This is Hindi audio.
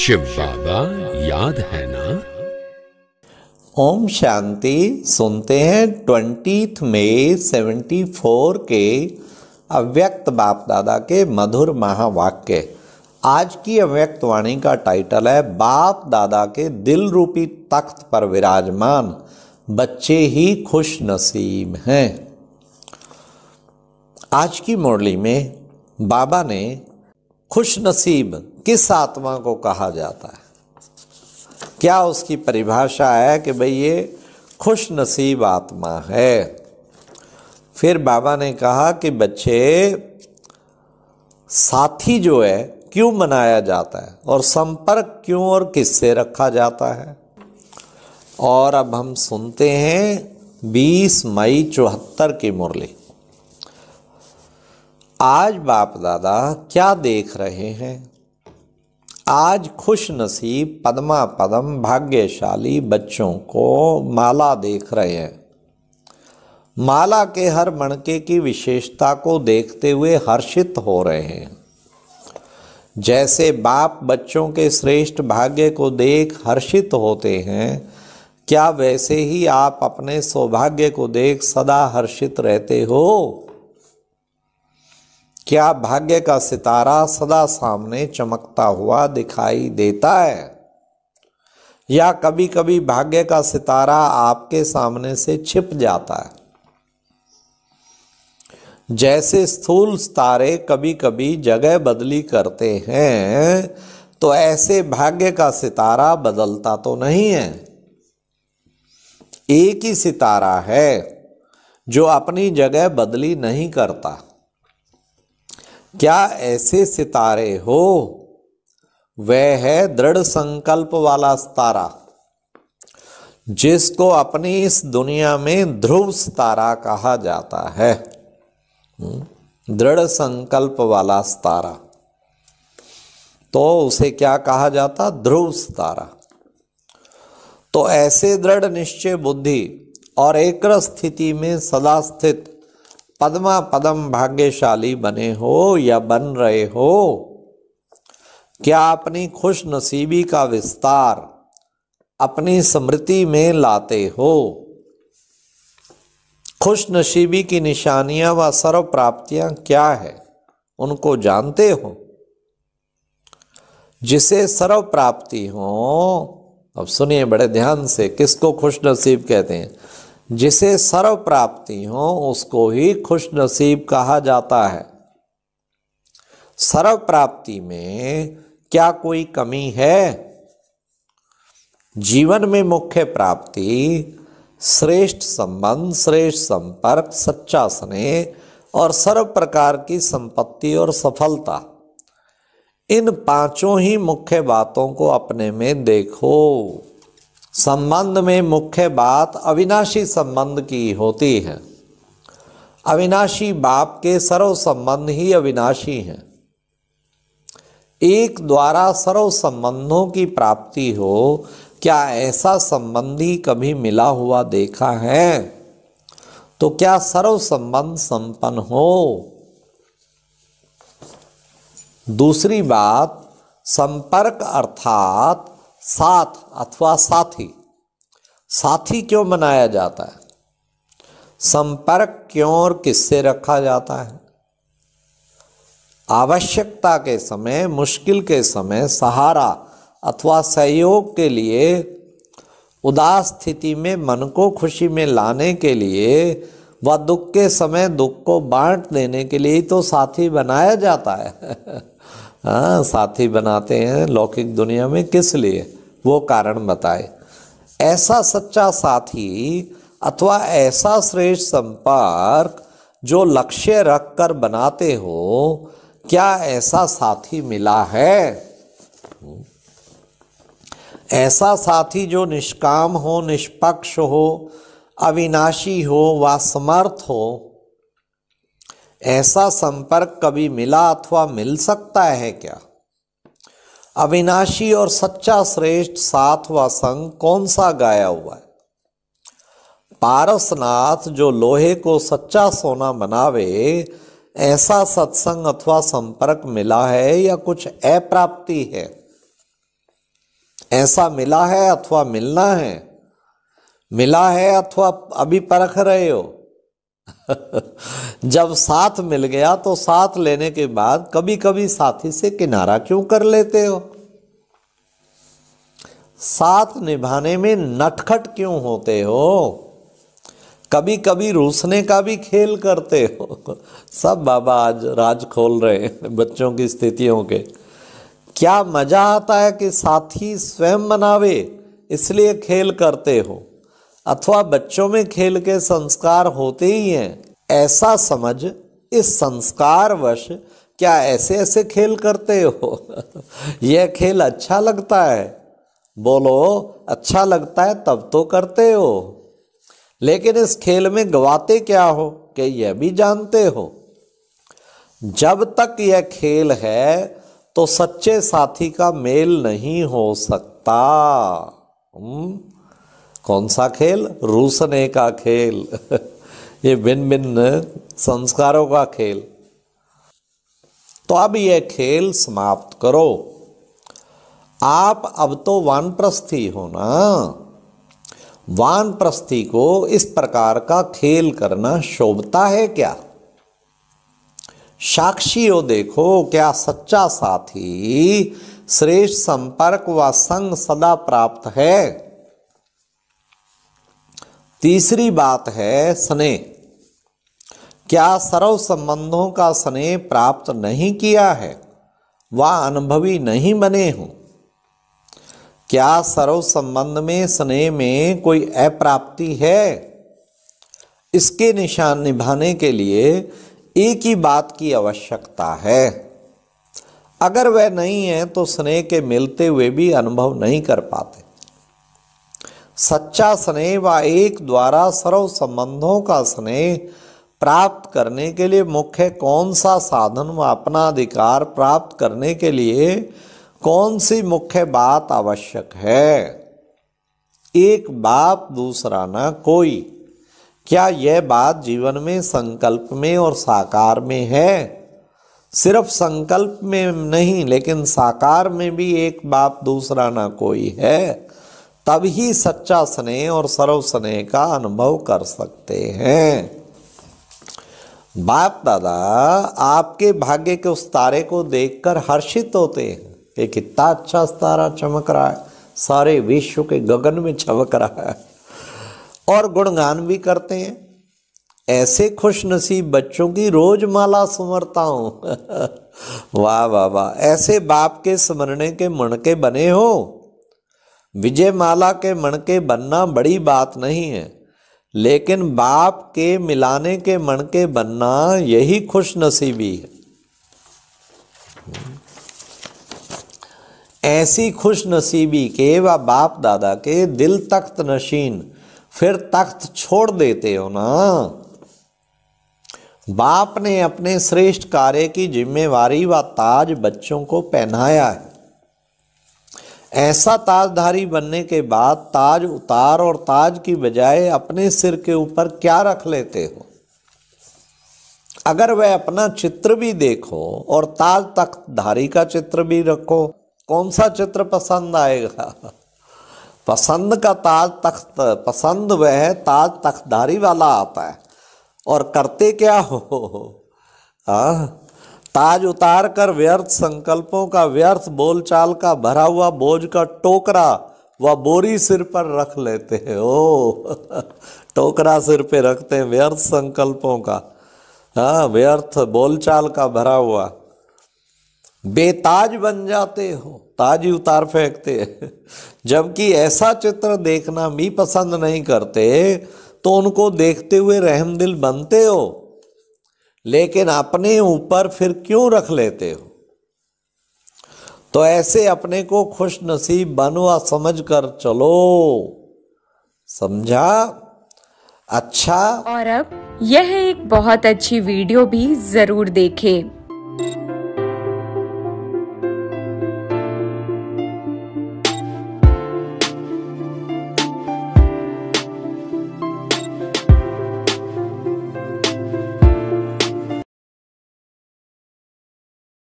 शिव बाबा याद है ना ओम शांति सुनते हैं ट्वेंटी मई 74 के अव्यक्त बाप दादा के मधुर महावाक्य आज की अव्यक्त वाणी का टाइटल है बाप दादा के दिल रूपी तख्त पर विराजमान बच्चे ही खुश नसीब हैं आज की मुरली में बाबा ने खुश नसीब किस आत्मा को कहा जाता है क्या उसकी परिभाषा है कि भाई ये खुश नसीब आत्मा है फिर बाबा ने कहा कि बच्चे साथी जो है क्यों मनाया जाता है और संपर्क क्यों और किससे रखा जाता है और अब हम सुनते हैं 20 मई चौहत्तर की मुरली आज बाप दादा क्या देख रहे हैं आज खुश नसीब पदमा पदम भाग्यशाली बच्चों को माला देख रहे हैं माला के हर मणके की विशेषता को देखते हुए हर्षित हो रहे हैं जैसे बाप बच्चों के श्रेष्ठ भाग्य को देख हर्षित होते हैं क्या वैसे ही आप अपने सौभाग्य को देख सदा हर्षित रहते हो क्या भाग्य का सितारा सदा सामने चमकता हुआ दिखाई देता है या कभी कभी भाग्य का सितारा आपके सामने से छिप जाता है जैसे स्थूल तारे कभी कभी जगह बदली करते हैं तो ऐसे भाग्य का सितारा बदलता तो नहीं है एक ही सितारा है जो अपनी जगह बदली नहीं करता क्या ऐसे सितारे हो वह है दृढ़ संकल्प वाला सितारा जिसको अपनी इस दुनिया में ध्रुव सितारा कहा जाता है हम्म, दृढ़ संकल्प वाला सितारा तो उसे क्या कहा जाता ध्रुव सितारा तो ऐसे दृढ़ निश्चय बुद्धि और एक स्थिति में सदा स्थित पदमा पदम भाग्यशाली बने हो या बन रहे हो क्या अपनी खुश नसीबी का विस्तार अपनी स्मृति में लाते हो खुश नसीबी की निशानियां व सर्व प्राप्तियां क्या है उनको जानते हो जिसे सर्व प्राप्ति हो अब सुनिए बड़े ध्यान से किसको खुश नसीब कहते हैं जिसे सर्व प्राप्ति हो उसको ही खुश नसीब कहा जाता है सर्व प्राप्ति में क्या कोई कमी है जीवन में मुख्य प्राप्ति श्रेष्ठ संबंध श्रेष्ठ संपर्क सच्चा स्नेह और सर्व प्रकार की संपत्ति और सफलता इन पांचों ही मुख्य बातों को अपने में देखो संबंध में मुख्य बात अविनाशी संबंध की होती है अविनाशी बाप के सर्व संबंध ही अविनाशी हैं एक द्वारा सर्व संबंधों की प्राप्ति हो क्या ऐसा संबंधी कभी मिला हुआ देखा है तो क्या सर्व संबंध संपन्न हो दूसरी बात संपर्क अर्थात साथ अथवा साथी साथी क्यों बनाया जाता है संपर्क क्यों और किससे रखा जाता है आवश्यकता के समय मुश्किल के समय सहारा अथवा सहयोग के लिए उदास स्थिति में मन को खुशी में लाने के लिए व दुख के समय दुख को बांट देने के लिए तो साथी बनाया जाता है हाँ, साथी बनाते हैं लौकिक दुनिया में किस लिए वो कारण बताए ऐसा सच्चा साथी अथवा ऐसा श्रेष्ठ संपर्क जो लक्ष्य रख कर बनाते हो क्या ऐसा साथी मिला है ऐसा साथी जो निष्काम हो निष्पक्ष हो अविनाशी हो व समर्थ हो ऐसा संपर्क कभी मिला अथवा मिल सकता है क्या अविनाशी और सच्चा श्रेष्ठ साथ व संग कौन सा गाया हुआ है पारसनाथ जो लोहे को सच्चा सोना बनावे ऐसा सत्संग अथवा संपर्क मिला है या कुछ अप्राप्ति है ऐसा मिला है अथवा मिलना है मिला है अथवा अभी परख रहे हो जब साथ मिल गया तो साथ लेने के बाद कभी कभी साथी से किनारा क्यों कर लेते हो साथ निभाने में नटखट क्यों होते हो कभी कभी रूसने का भी खेल करते हो सब बाबा आज राज खोल रहे हैं बच्चों की स्थितियों के क्या मजा आता है कि साथी स्वयं बनावे इसलिए खेल करते हो अथवा बच्चों में खेल के संस्कार होते ही हैं ऐसा समझ इस संस्कारवश क्या ऐसे ऐसे खेल करते हो यह खेल अच्छा लगता है बोलो अच्छा लगता है तब तो करते हो लेकिन इस खेल में गवाते क्या हो कि यह भी जानते हो जब तक यह खेल है तो सच्चे साथी का मेल नहीं हो सकता हुँ? कौन सा खेल रूसने का खेल ये भिन्न भिन्न संस्कारों का खेल तो अब यह खेल समाप्त करो आप अब तो वानप्रस्थी हो ना वानप्रस्थी को इस प्रकार का खेल करना शोभता है क्या साक्षियों देखो क्या सच्चा साथी श्रेष्ठ संपर्क व संग सदा प्राप्त है तीसरी बात है स्नेह क्या सर्व संबंधों का स्नेह प्राप्त नहीं किया है व अनुभवी नहीं बने हूँ क्या सर्व संबंध में स्नेह में कोई अप्राप्ति है इसके निशान निभाने के लिए एक ही बात की आवश्यकता है अगर वह नहीं है तो स्नेह के मिलते हुए भी अनुभव नहीं कर पाते सच्चा स्नेह व एक द्वारा सर्व संबंधों का स्नेह प्राप्त करने के लिए मुख्य कौन सा साधन व अपना अधिकार प्राप्त करने के लिए कौन सी मुख्य बात आवश्यक है एक बाप दूसरा न कोई क्या यह बात जीवन में संकल्प में और साकार में है सिर्फ संकल्प में नहीं लेकिन साकार में भी एक बाप दूसरा ना कोई है तब ही सच्चा स्नेह और सर्व स्नेह का अनुभव कर सकते हैं बाप दादा आपके भाग्य के उस तारे को देखकर हर्षित होते हैं कि कितना अच्छा तारा चमक रहा है सारे विश्व के गगन में चमक रहा है और गुणगान भी करते हैं ऐसे खुश नसीब बच्चों की रोज माला सुमरता हूँ वाह वाह वाह ऐसे बाप के स्मरणे के मणके बने हो विजय माला के मणके बनना बड़ी बात नहीं है लेकिन बाप के मिलाने के मणके बनना यही खुश नसीबी है ऐसी खुश नसीबी के व बाप दादा के दिल तख्त नशीन फिर तख्त छोड़ देते हो ना बाप ने अपने श्रेष्ठ कार्य की जिम्मेवारी व ताज बच्चों को पहनाया है ऐसा ताजधारी बनने के बाद ताज उतार और ताज की बजाय अपने सिर के ऊपर क्या रख लेते हो अगर वह अपना चित्र भी देखो और ताज तख्तधारी का चित्र भी रखो कौन सा चित्र पसंद आएगा पसंद का ताज तख्त पसंद वह ताज तख्तधारी वाला आता है और करते क्या हो आ? हाँ? ताज उतार कर व्यर्थ संकल्पों का व्यर्थ बोलचाल का भरा हुआ बोझ का टोकरा व बोरी सिर पर रख लेते हैं ओ टोकरा सिर पे रखते हैं व्यर्थ संकल्पों का हाँ व्यर्थ बोलचाल का भरा हुआ बेताज बन जाते हो ताज ही उतार फेंकते हैं जबकि ऐसा चित्र देखना भी पसंद नहीं करते तो उनको देखते हुए रहमदिल बनते हो लेकिन अपने ऊपर फिर क्यों रख लेते हो तो ऐसे अपने को खुश नसीब बनवा समझ कर चलो समझा अच्छा और अब यह एक बहुत अच्छी वीडियो भी जरूर देखें